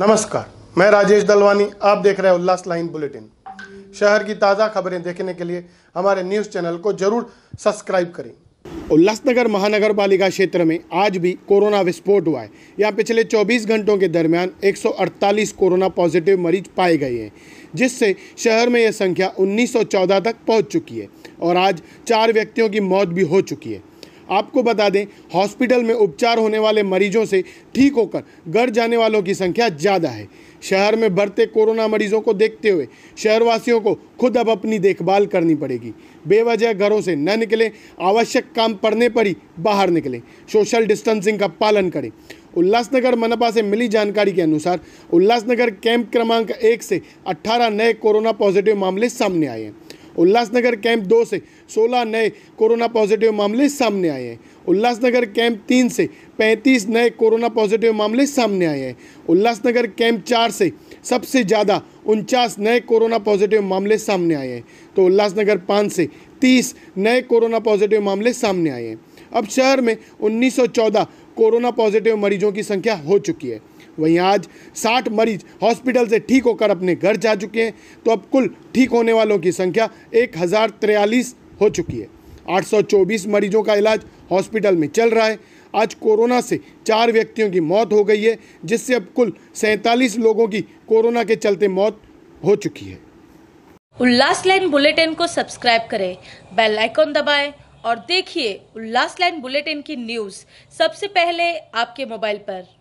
नमस्कार मैं राजेश दलवानी आप देख रहे हैं उल्लास लाइन बुलेटिन शहर की ताज़ा खबरें देखने के लिए हमारे न्यूज़ चैनल को जरूर सब्सक्राइब करें उल्लासनगर महानगर पालिका क्षेत्र में आज भी कोरोना विस्फोट हुआ है यहाँ पिछले 24 घंटों के दरमियान 148 कोरोना पॉजिटिव मरीज पाए गए हैं जिससे शहर में यह संख्या 1914 तक पहुँच चुकी है और आज चार व्यक्तियों की मौत भी हो चुकी है आपको बता दें हॉस्पिटल में उपचार होने वाले मरीजों से ठीक होकर घर जाने वालों की संख्या ज़्यादा है शहर में बढ़ते कोरोना मरीजों को देखते हुए शहरवासियों को खुद अब अपनी देखभाल करनी पड़ेगी बेवजह घरों से न निकलें आवश्यक काम पड़ने पर ही बाहर निकलें सोशल डिस्टेंसिंग का पालन करें उल्लासनगर मनपा से मिली जानकारी के अनुसार उल्लासनगर कैंप क्रमांक एक से 18 नए कोरोना पॉजिटिव मामले सामने आए हैं उल्लासनगर कैंप दो से 16 नए कोरोना पॉजिटिव मामले सामने आए हैं उल्लासनगर कैंप तीन से 35 नए कोरोना पॉजिटिव मामले सामने आए हैं उल्लासनगर कैंप चार से सबसे ज़्यादा उनचास नए कोरोना पॉजिटिव मामले सामने आए हैं तो उल्लासनगर पाँच से तीस नए कोरोना पॉजिटिव मामले सामने आए हैं अब शहर में 1914 कोरोना पॉजिटिव मरीजों की संख्या हो चुकी है वहीं आज साठ मरीज हॉस्पिटल से ठीक होकर अपने घर जा चुके हैं तो अब कुल ठीक होने वालों की संख्या एक हो चुकी है 824 मरीजों का इलाज हॉस्पिटल में चल रहा है आज कोरोना से चार व्यक्तियों की मौत हो गई है जिससे अब कुल सैंतालीस लोगों की कोरोना के चलते मौत हो चुकी है उल्लास लाइन बुलेटिन को सब्सक्राइब करें बेल आइकॉन दबाएं और देखिए उल्लास लाइन बुलेटिन की न्यूज़ सबसे पहले आपके मोबाइल पर